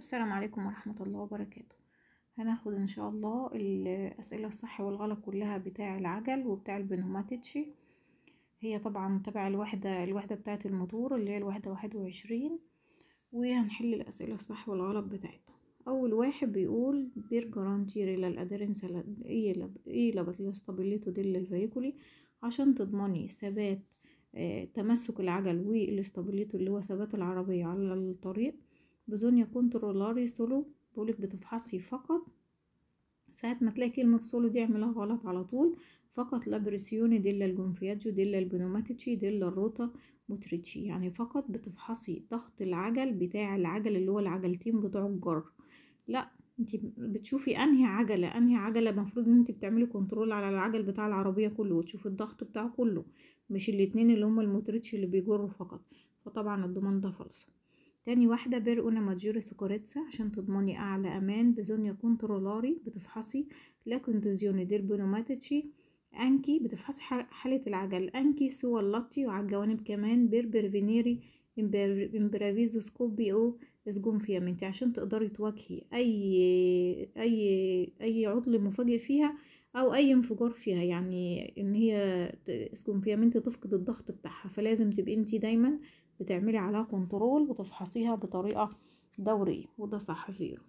السلام عليكم ورحمة الله وبركاته هناخد ان شاء الله الاسئلة الصح والغلط كلها بتاع العجل وبتاع البنوماتيتشي هي طبعا تبع الوحدة الوحدة بتاعة الموتور اللي هي الوحدة واحد وعشرين وهنحل الاسئلة الصح والغلط بتاعتها اول واحد بيقول بير جارانتير ريلا الادرنس ايه لابت الاستابيليتو ديل الفيكولي عشان تضمني ثبات آه، تمسك العجل والاستابيليتو اللي هو ثبات العربية على الطريق بزونيا كنترولاري سولو بقولك بتفحصي فقط ساعة ما تلاقي كلمة سولو دي اعملها غلط على طول فقط لا ديلا الجونفياتجو ديلا البنوماتيتشي ديلا الروتا موتريتشي يعني فقط بتفحصي ضغط العجل بتاع العجل اللي هو العجلتين بتوع الجر لا انت بتشوفي انهي عجله انهي عجله المفروض ان انت بتعملي كنترول على العجل بتاع العربيه كله وتشوفي الضغط بتاعه كله مش الاتنين اللي هما الموتريتش اللي بيجروا فقط فطبعا الضمان ده فلسه تاني واحدة بيرقونا ماجيوري سكوريتسا عشان تضمني أعلى أمان بزونيا كونترولاري بتفحصي لا كونديزيوني دير بونوماتيتشي أنكي بتفحصي حالة العجل أنكي سوى اللطي وعلى الجوانب كمان بير فينيري امبرافيزو سكوبي أو اسجون فيامنتي عشان تقدري تواجهي أي أي أي عطل مفاجئ فيها أو أي انفجار فيها يعني إن هي اسجون فيامنتي تفقد الضغط بتاعها فلازم تبقي انتي دايما بتعملي عليها كنترول وتفحصيها بطريقة دورية وده صح فيرو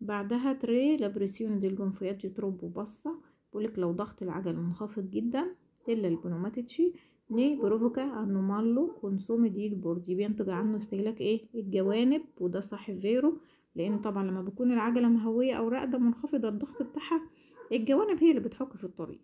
بعدها تري لابريسيون دي الجنفيات جتروب وبصة بقولك لو ضغط العجل منخفض جدا تلا البنوماتيتشي ني بروفوكا انومالو كونسومي دي البوردي بينتج عنه استهلاك ايه الجوانب وده صح فيرو لان طبعا لما بتكون العجله مهويه او راقده منخفضه الضغط بتاعها الجوانب هي اللي بتحك في الطريق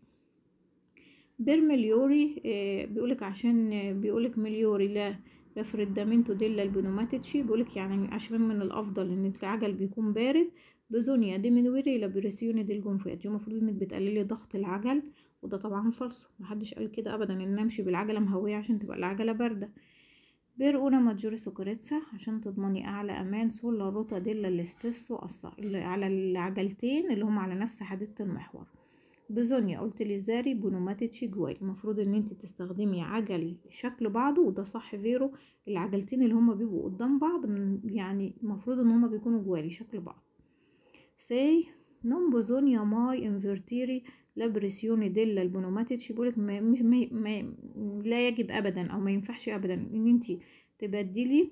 بيرمليوري آه، بيقولك عشان آه، بيقولك مليوري لا ريفردامينتو ديلا البنوماتيتشي بيقولك يعني عشان من الأفضل إن العجل بيكون بارد بزونيا ديمينوري لابريسيوني دي الجونفياتج المفروض إنك بتقللي ضغط العجل وده طبعا فالص محدش قال كده أبدا إن أمشي بالعجلة مهوية عشان تبقى العجلة باردة بيرقونا ماجوري سوكريتسا عشان تضمني أعلى أمان سولا روتا ديلا الاستسو على العجلتين اللي هم على نفس حديدة المحور بزونيا قلت زاري بونوماتيتشي جواي المفروض ان انت تستخدمي عجل شكل بعضه وده صح فيرو العجلتين اللي هما بيبقوا قدام بعض يعني المفروض ان هما بيكونوا جوالي شكل بعض سي نون بوزونيا ماي انفرتيري لا ديلا البونوماتيتشي بيقولك ما مش ما, ما لا يجب ابدا او ما ينفعش ابدا ان انت تبدلي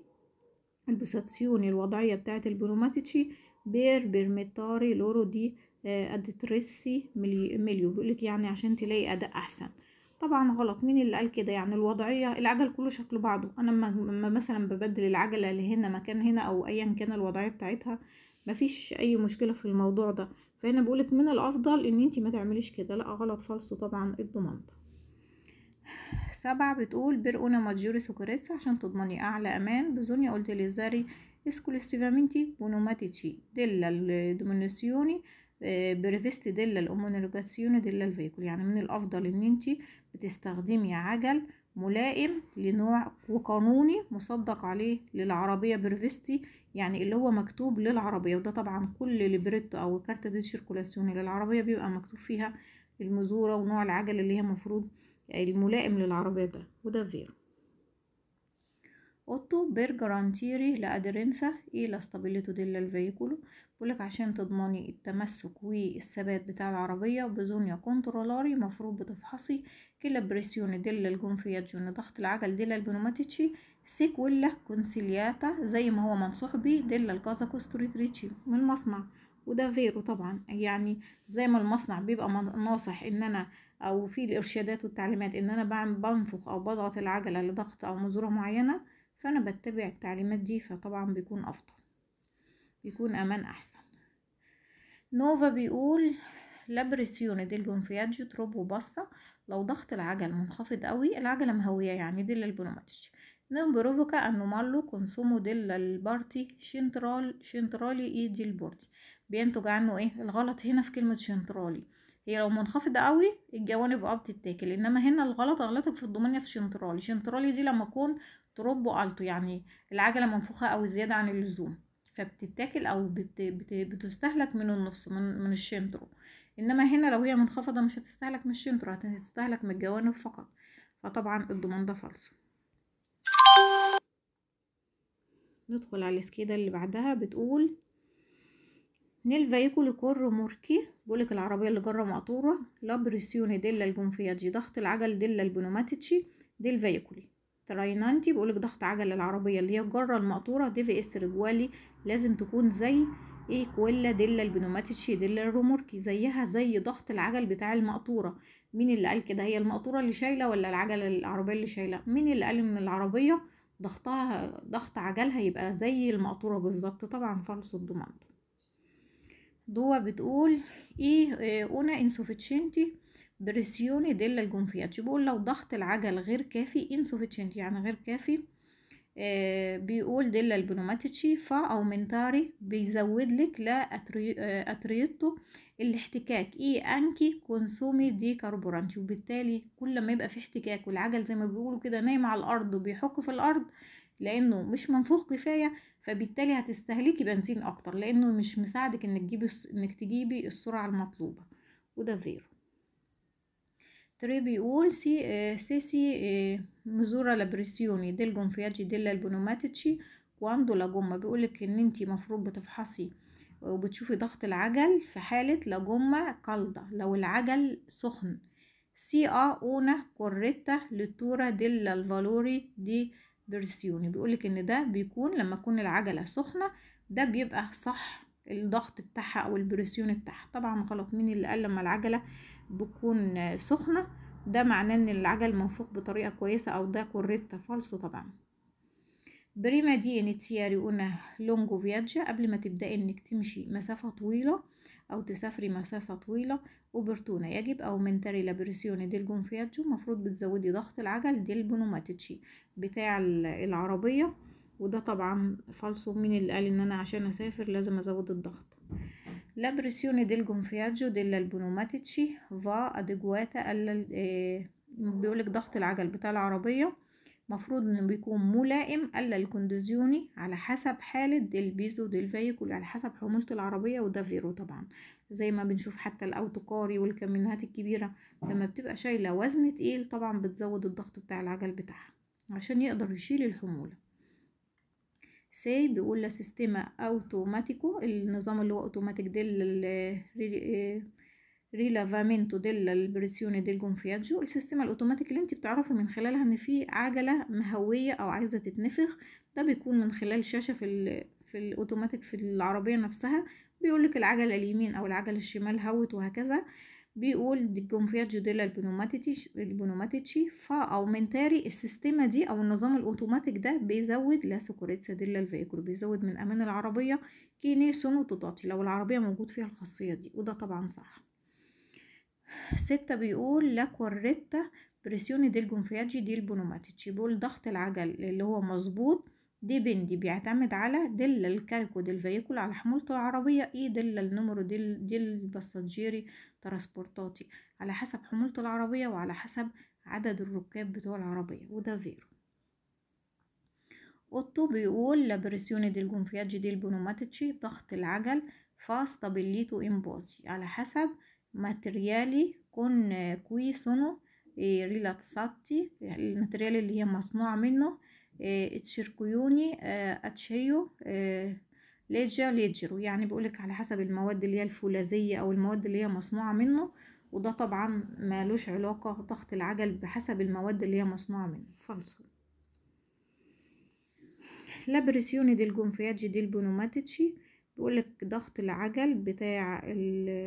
البوساتسيوني الوضعيه بتاعه البونوماتيتشي بير بيرميتاري لورو دي آه، ادتريسي مليو بيقولك يعني عشان تلاقي اداء احسن طبعا غلط مين اللي قال كده يعني الوضعيه العجل كله شكله بعضه انا لما مثلا ببدل العجله اللي هنا مكان هنا او ايا كان الوضعيه بتاعتها مفيش اي مشكله في الموضوع ده فهنا بقولك من الافضل ان انتي ما تعمليش كده لا غلط فالصو طبعا الضمان ده سبعة بتقول برقونا ماجوري سوكريتس عشان تضمني أعلى أمان بزونيا قلت زاري اسكوليستيفامينتي بونوماتيتشي ديلا الدومينيسيوني آه، بريفيست ديلا الامونولوجاسيون ديلا الفيكول يعني من الأفضل إن أنت بتستخدمي عجل ملائم لنوع وقانوني مصدق عليه للعربية بريفيستي يعني اللي هو مكتوب للعربية وده طبعا كل ليبريتو أو كارتة دي سيركولاسيون للعربية بيبقى مكتوب فيها المزورة ونوع العجل اللي هي مفروض الملائم للعربية ده وده فيرو اوتو بيرجرانتيري garantire l'aderenza اي لا ستابيليتو ديلا الفيكولو بقولك عشان تضمني التمسك والثبات بتاع العربية بزونيا كنترولاري مفروض بتفحصي كلا بريسيون ديلا الجونفياجون ضغط العجل ديلا البنوماتيتشي ولا كونسيلياتا زي ما هو منصوح بيه ديلا الكازاكو ريتشي من المصنع وده فيرو طبعا يعني زي ما المصنع بيبقى ناصح ان انا او في الارشادات والتعليمات ان انا بنفخ او بضغط العجله لضغط او مزوره معينه فانا بتبع التعليمات دي فطبعا بيكون افضل يكون امان احسن نوفا بيقول لابريسيون دي الجونفياجو تروب وباستا لو ضغط العجل منخفض قوي العجلة مهوية يعني دي للبنوماتش نوم بروفوكا مالو كونسومو دي البارتي شنترال شنترالي اي دي البورتي بينتج عنه ايه الغلط هنا في كلمة شنترالي هي لو منخفض قوي الجوانب اه بتتاكل انما هنا الغلط غلطك في الضمانية في شنترالي شنترالي دي لما اكون تروبو التو يعني العجلة منفوخة او زيادة عن اللزوم فبتتاكل او بت... بت... بتستهلك من النص من, من الشنترو انما هنا لو هي منخفضه مش هتستهلك من الشنترو هتستهلك من الجوانب فقط فطبعا الضمان ده فالصو ندخل على السكيدة اللي بعدها بتقول نيل فايكول كور موركي بقولك العربية اللي جرة مقطورة لابريسيوني ديلا ديلا دي ضغط العجل ديلا البنوماتيتشي ديل فايكولي تراينانتي بيقولك ضغط عجل العربية اللي هي الجرة المقطورة دي في اس رجوالي لازم تكون زي ايه كويلا ديلا البنوماتيتشي ديلا الروموركي زيها زي ضغط العجل بتاع المقطورة مين اللي قال كده هي المقطورة اللي شايلة ولا العجل العربية اللي شايلة مين اللي قال ان العربية ضغطها ضغط عجلها يبقى زي المقطورة بالظبط طبعا فالس الضمان دوا بتقول ايه آه، اونا انسوفيتشنتي بريسيوني ديلا الجونفياتش بيقول لو ضغط العجل غير كافي انسوفيشنت يعني غير كافي آه بيقول ديلا البنوماتيتشي فا اومنتاري بيزود لك لا آه، اتريتو الاحتكاك اي انكي كونسومي دي كاربورانتي وبالتالي كل ما يبقى في احتكاك والعجل زي ما بيقولوا كده نايم على الارض وبيحك في الارض لانه مش منفوخ كفايه فبالتالي هتستهلكي بنزين اكتر لانه مش مساعدك انك تجيبي انك تجيبي السرعه المطلوبه وده فيرو 3 بيقول سي آه، سي آه، مزورا لابريسيوني ديل جونفياجي ديل البونوماتيتشي كواندو لا بيقول بيقولك ان انت مفروض بتفحصي وبتشوفي ضغط العجل في حالة لا قلدة لو العجل سخن سي ا اونا كوريتا لتورا ديل الفالوري دي برسيوني بيقولك ان ده بيكون لما تكون العجلة سخنة ده بيبقى صح الضغط بتاعها او البريسيون بتاعها طبعا غلط مين اللي قال لما العجله بتكون سخنه ده معناه ان العجل منفوخ بطريقه كويسه او ده كوريتا فالص طبعا بريما دي انيتياري انا لونجو فياجا قبل ما تبداي انك تمشي مسافه طويله او تسافري مسافه طويله اوبرتونا يجب او منتري لابريسيون ديل جون فياجو المفروض بتزودي ضغط العجل ديل بونوماتيتشي بتاع العربيه وده طبعا فالصو مين اللي قال ان انا عشان اسافر لازم ازود الضغط لا pressione ديل جونفياجو della pneumatici فا adeguata آه، بيقولك ضغط العجل بتاع العربية مفروض انه بيكون ملائم الا الكونديزيوني على حسب حالة البيزو ديل فيكول على حسب حمولة العربية وده فيرو طبعا زي ما بنشوف حتى الاوتوكاري والكمينات الكبيرة لما بتبقى شايلة وزن تقيل طبعا بتزود الضغط بتاع العجل بتاعها عشان يقدر يشيل الحمولة سي بيقول لا سيستيما اوتوماتيكو النظام اللي هو اوتوماتيك ديل ريلافامينتو ديل البريسيوني ديل جونفياجو السيستيما الاوتوماتيك اللي انت بتعرفي من خلالها ان في عجله مهويه او عايزه تتنفخ ده بيكون من خلال شاشه في الـ في الاوتوماتيك في العربيه نفسها بيقولك العجله اليمين او العجله الشمال هوت وهكذا بيقول دي كونفيرجو ديلا البنوماتيتشي فا اومنتاري السيستيما دي او النظام الاوتوماتيك ده بيزود لا سكوريتسا ديلا الفيكول بيزود من امان العربيه كينيسون وتضاطي لو العربيه موجود فيها الخاصيه دي وده طبعا صح ستة بيقول لا كوريتا بريسيوني ديل جونفياجي ديل بونوماتيتشي بيقول ضغط العجل اللي هو مظبوط بندي بيعتمد على دل الكاركو دل فيكول على حمولة العربية ايه دل النمر دل دل باساجيري ترانسبورتاتي على حسب حمولة العربية وعلى حسب عدد الركاب بتوع العربية وده فيرو اوتو بيقول la دل del gonfiaggio dei ضغط العجل فاستا بليتو in على حسب ماتريالي كون كوي سونو ريلاتساتي الماتريال اللي هي مصنوعة منه آه، اتشركيوني آه، اتشيو آه، ليجا ليجرو يعني بقولك على حسب المواد اللي هي الفولاذية أو المواد اللي هي مصنوعة منه وده طبعا مالوش علاقة ضغط العجل بحسب المواد اللي هي مصنوعة منه فالصو لابريسيوني دي الجونفياجي دي البونوماتيتشي بيقولك ضغط العجل بتاع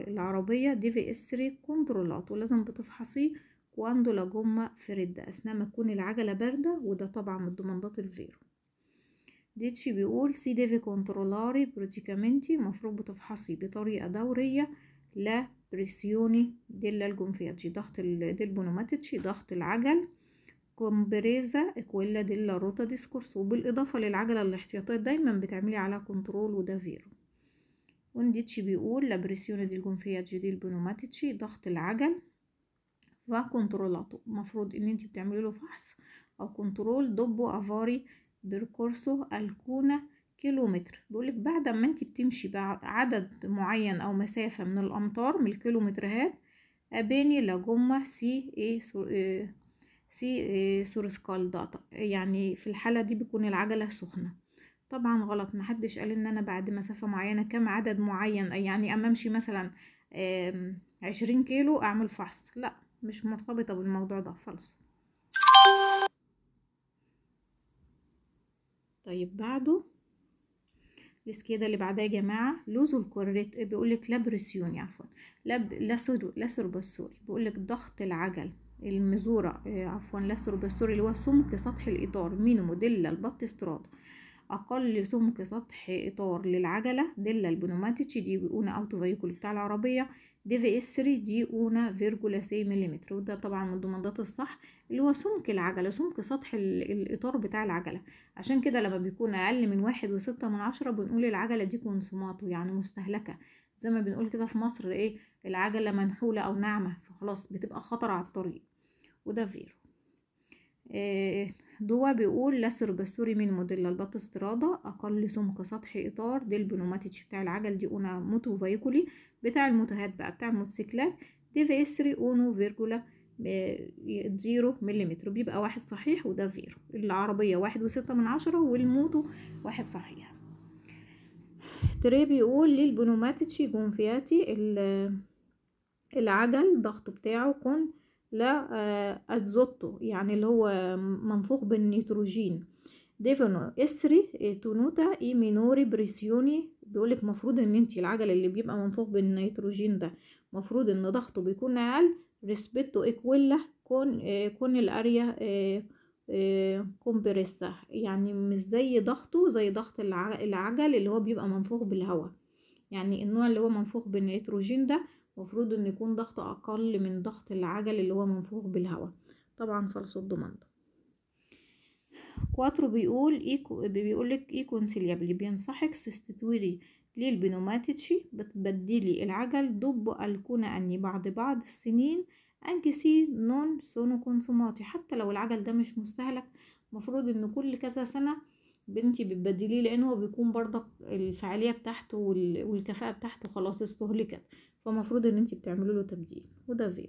العربية دي في اس 3 كنترولات ولازم بتفحصيه واندو لا في فريدا أثناء ما تكون العجلة باردة وده طبعا من ضمانات الفيرو ديتشي بيقول سي ديفي كونترولاري بروتيكامنتي المفروض بتفحصي بطريقة دورية لا بريسيوني ديلا الجونفياتشي ضغط البونوماتيتشي ضغط العجل كومبريزا اكويلا ديلا روتا ديسكورس وبالإضافة للعجلة الاحتياطية دايما بتعملي على كنترول وده فيرو ونديتشي بيقول لا بريسيوني ديل جونفياتشي ديل بونوماتيتشي ضغط العجل وكنترولاتو المفروض ان انت بتعملي له فحص او كنترول دوبو افاري بيركورسو الكونا كيلومتر بيقولك بعد ما انت بتمشي عدد معين او مسافة من الامتار من الكيلومترات اباني لجمة سي اي إيه سي اي سورسكال داتا يعني في الحالة دي بيكون العجلة سخنة طبعا غلط محدش قال ان انا بعد مسافة معينة كم عدد معين يعني اما امشي مثلا عشرين كيلو اعمل فحص لا مش مرتبطة بالموضوع ده خالص طيب بعده كده اللي بعدها يا جماعة لوزو الكوريت بيقول لك لابرسيون عفوا لاب لاسر لاسربسوري بيقول لك ضغط العجل المزورة آه، عفوا لاسربسوري اللي هو سمك سطح الإطار مينو موديلا آه أقل سمك سطح إطار للعجلة ديلا البنوماتيتش دي بيقونا أوتو فيكول بتاع العربية دي في اس 3 دي أونا فيرجولا سي مليمتر وده طبعا من الضمادات الصح اللي هو سمك العجلة سمك سطح الإطار بتاع العجلة عشان كده لما بيكون أقل من واحد وستة من عشرة بنقول العجلة دي كونسوماتو يعني مستهلكة زي ما بنقول كده في مصر إيه العجلة منحولة أو ناعمة فخلاص بتبقى خطر على الطريق وده فيرو إيه دوا بيقول لاسر بسوري من موديل البط استرادة أقل سمك سطح إطار دي البنوماتيتش بتاع العجل دي أونا موتو فايكولي بتاع الموتوهات بقى بتاع الموتوسيكلات دي في إسري أونو فيرجولا آه، زيرو مليمتر بيبقى واحد صحيح وده فيرو العربية واحد وستة من عشرة والموتو واحد صحيح تري بيقول للبنوماتيتشي جونفياتي العجل ضغط بتاعه كون لا آه، أتزوتو يعني اللي هو منفوخ بالنيتروجين ديفونو استري إيه، تونوتا اي مينوري بريسيوني بيقولك مفروض ان انت العجل اللي بيبقى منفوخ بالنيتروجين ده مفروض ان ضغطه بيكون اقل ريسبيتو ايكويلا كون آه، كون الاريا آه، كومبريسا يعني مش زي ضغطه زي ضغط العجل اللي هو بيبقى منفوخ بالهواء يعني النوع اللي هو منفوخ بالنيتروجين ده مفروض ان يكون ضغط اقل من ضغط العجل اللي هو منفوخ بالهواء طبعا فالصوت ضمان كواترو بيقول إيكو بيقول لك اي كونسيليابلي بينصحك سستتويري للبنوماتيتشي بتبدلي العجل دب الكون اني بعد بعض السنين انكسي نون سونو كونسوماتي حتى لو العجل ده مش مستهلك مفروض ان كل كذا سنه بنتي بتبدليه لان هو بيكون برضك الفعاليه بتاعته والكفاءه بتاعته خلاص استهلكت فمفروض ان انت بتعملي له تبديل وده فيرو